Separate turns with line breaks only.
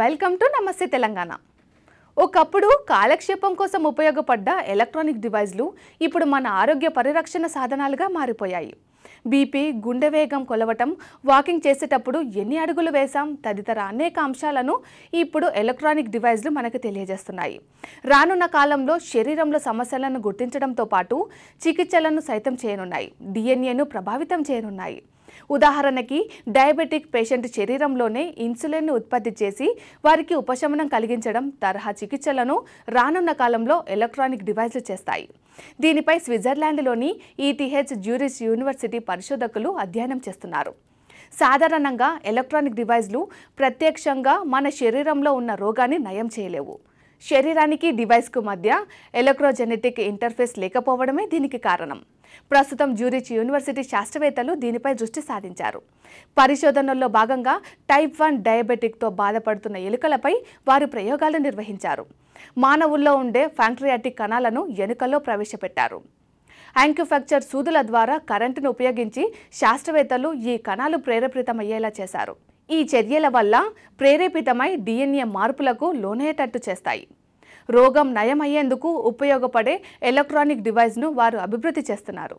welcome to నమస్తే తెలంగాణ ఒకప్పుడు కాలక్షేపం కోసం ఉపయోగపడ్డ ఎలక్ట్రానిక్ డివైజ్లు ఇప్పుడు మన ఆరోగ్య పరిరక్షణ సాధనాలుగా మారిపోయాయి బీపీ గుండె వేగం కొలవటం వాకింగ్ చేసేటప్పుడు ఎన్ని అడుగులు వేశాం తదితర అనేక అంశాలను ఇప్పుడు ఎలక్ట్రానిక్ డివైజ్లు మనకు తెలియజేస్తున్నాయి రానున్న కాలంలో శరీరంలో సమస్యలను గుర్తించడంతో పాటు చికిత్సలను సైతం చేయనున్నాయి డిఎన్ఏను ప్రభావితం చేయనున్నాయి ఉదాహరణకి డయాబెటిక్ పేషెంట్ శరీరంలోనే ఇన్సులిన్ను ఉత్పత్తి చేసి వారికి ఉపశమనం కలిగించడం తరహా చికిత్సలను రానున్న కాలంలో ఎలక్ట్రానిక్ డివైజ్లు చేస్తాయి దీనిపై స్విట్జర్లాండ్లోని ఈటీహెచ్ జ్యూరిస్ యూనివర్సిటీ పరిశోధకులు అధ్యయనం చేస్తున్నారు సాధారణంగా ఎలక్ట్రానిక్ డివైజ్లు ప్రత్యక్షంగా మన శరీరంలో ఉన్న రోగాన్ని నయం చేయలేవు శరీరానికి డివైస్కు మధ్య ఎలక్ట్రోజెనెటిక్ ఇంటర్ఫేస్ లేకపోవడమే దీనికి కారణం ప్రస్తుతం జ్యూరిచ్ యూనివర్సిటీ శాస్త్రవేత్తలు దీనిపై దృష్టి సాధించారు పరిశోధనల్లో భాగంగా టైప్ వన్ డయాబెటిక్తో బాధపడుతున్న ఎలుకలపై వారు ప్రయోగాలు నిర్వహించారు మానవుల్లో ఉండే ఫ్యాంక్రియాటిక్ కణాలను ఎనుకల్లో ప్రవేశపెట్టారు యాంక్యుఫ్యాక్చర్ సూదుల ద్వారా కరెంటును ఉపయోగించి శాస్త్రవేత్తలు ఈ కణాలు ప్రేరేపితమయ్యేలా చేశారు ఈ చర్యల వల్ల ప్రేరేపితమై డిఎన్ఏ మార్పులకు లోనయ్యేటట్టు చేస్తాయి రోగం నయమయ్యేందుకు ఉపయోగపడే ఎలక్ట్రానిక్ డివైస్ను వారు అభివృద్ధి చేస్తున్నారు